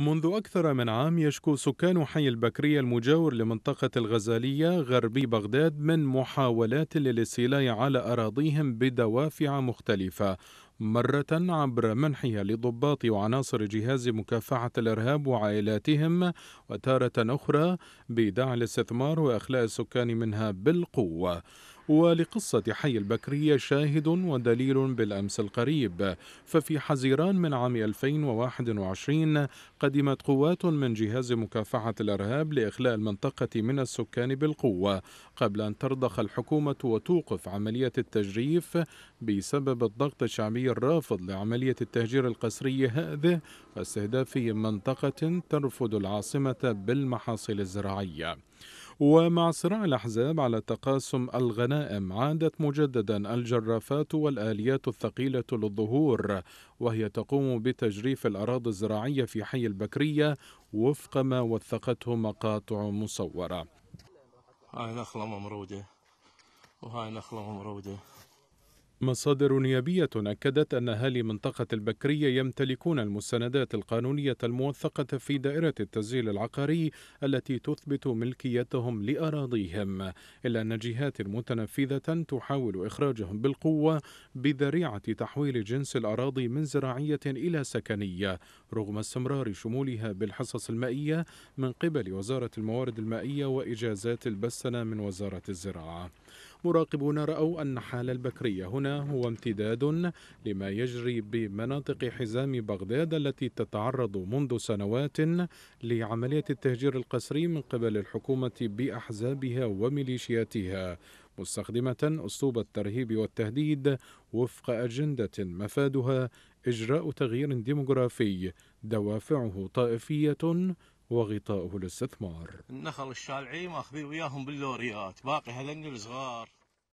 منذ أكثر من عام يشكو سكان حي البكرية المجاور لمنطقة الغزالية غربي بغداد من محاولات للاستيلاء على أراضيهم بدوافع مختلفة مرة عبر منحها لضباط وعناصر جهاز مكافحة الإرهاب وعائلاتهم وتارة أخرى بدعم الاستثمار وإخلاء السكان منها بالقوة ولقصة حي البكرية شاهد ودليل بالأمس القريب ففي حزيران من عام 2021 قدمت قوات من جهاز مكافحة الإرهاب لإخلاء المنطقة من السكان بالقوة قبل أن ترضخ الحكومة وتوقف عملية التجريف بسبب الضغط الشعبي الرافض لعملية التهجير القسري هذه واستهداف منطقة ترفض العاصمة بالمحاصيل الزراعية ومع صراع الأحزاب على تقاسم الغنائم عادت مجددا الجرافات والآليات الثقيلة للظهور وهي تقوم بتجريف الأراضي الزراعية في حي البكرية وفق ما وثقته مقاطع مصورة هاي نخلة ممرودة وهاي نخلة ممرودة مصادر نيابية أكدت أن أهالي منطقة البكرية يمتلكون المستندات القانونية الموثقة في دائرة التسجيل العقاري التي تثبت ملكيتهم لأراضيهم، إلا أن جهات متنفذة تحاول إخراجهم بالقوة بذريعة تحويل جنس الأراضي من زراعية إلى سكنية، رغم استمرار شمولها بالحصص المائية من قبل وزارة الموارد المائية وإجازات البستنة من وزارة الزراعة. مراقبون رأوا أن حال البكرية هنا هو امتداد لما يجري بمناطق حزام بغداد التي تتعرض منذ سنوات لعملية التهجير القسري من قبل الحكومة بأحزابها وميليشياتها مستخدمة أسلوب الترهيب والتهديد وفق أجندة مفادها إجراء تغيير ديمغرافي دوافعه طائفية وغطاؤه للاستثمار النخل الشالعي ماخذين وياهم باللوريات باقي هذني الصغار